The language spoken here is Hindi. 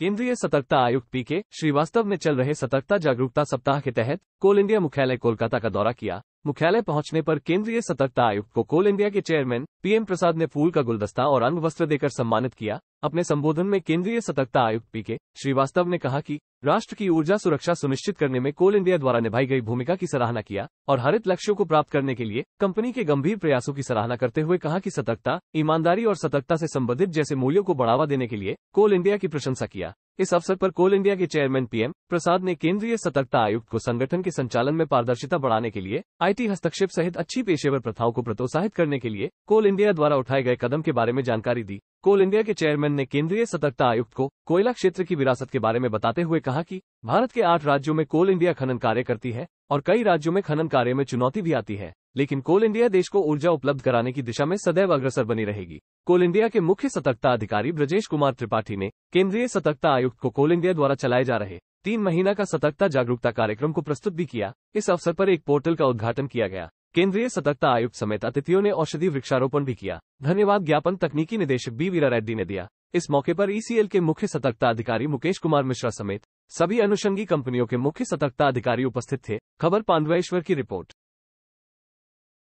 केंद्रीय सतर्कता आयुक्त पी के श्रीवास्तव ने चल रहे सतर्कता जागरूकता सप्ताह के तहत कोल इंडिया मुख्यालय कोलकाता का दौरा किया मुख्यालय पहुंचने पर केंद्रीय सतर्कता आयुक्त को कोल इंडिया के चेयरमैन पीएम प्रसाद ने फूल का गुलदस्ता और अंग वस्त्र देकर सम्मानित किया अपने संबोधन में केंद्रीय सतर्कता आयुक्त पी के श्रीवास्तव ने कहा कि राष्ट्र की ऊर्जा सुरक्षा सुनिश्चित करने में कोल इंडिया द्वारा निभाई गई भूमिका की सराहना किया और हरित लक्ष्यों को प्राप्त करने के लिए कंपनी के गंभीर प्रयासों की सराहना करते हुए कहा कि सतर्कता ईमानदारी और सतर्कता से संबंधित जैसे मूल्यों को बढ़ावा देने के लिए कोल इंडिया की प्रशंसा किया इस अवसर पर कोल इंडिया के चेयरमैन पीएम प्रसाद ने केंद्रीय सतर्कता आयुक्त को संगठन के संचालन में पारदर्शिता बढ़ाने के लिए आईटी हस्तक्षेप सहित अच्छी पेशेवर प्रथाओं को प्रोत्साहित करने के लिए कोल इंडिया द्वारा उठाए गए कदम के बारे में जानकारी दी कोल इंडिया के चेयरमैन ने केंद्रीय सतर्कता आयुक्त को कोयला क्षेत्र की विरासत के बारे में बताते हुए कहा कि भारत के आठ राज्यों में कोल इंडिया खनन कार्य करती है और कई राज्यों में खनन कार्य में चुनौती भी आती है लेकिन कोल इंडिया देश को ऊर्जा उपलब्ध कराने की दिशा में सदैव अग्रसर बनी रहेगी कोल इंडिया के मुख्य सतर्कता अधिकारी ब्रजेश कुमार त्रिपाठी ने केंद्रीय सतर्कता आयुक्त को कोल इंडिया द्वारा चलाए जा रहे तीन महीना का सतर्कता जागरूकता कार्यक्रम को प्रस्तुत भी किया इस अवसर पर एक पोर्टल का उद्घाटन किया गया केंद्रीय सतर्कता आयुक्त समेत अतिथियों ने औषधि वृक्षारोपण भी किया धन्यवाद ज्ञापन तकनीकी निदेशक बी वीरा रेड्डी ने दिया इस मौके पर ईसीएल e के मुख्य सतर्कता अधिकारी मुकेश कुमार मिश्रा समेत सभी अनुषंगी कंपनियों के मुख्य सतर्कता अधिकारी उपस्थित थे खबर पांडवेश्वर की रिपोर्ट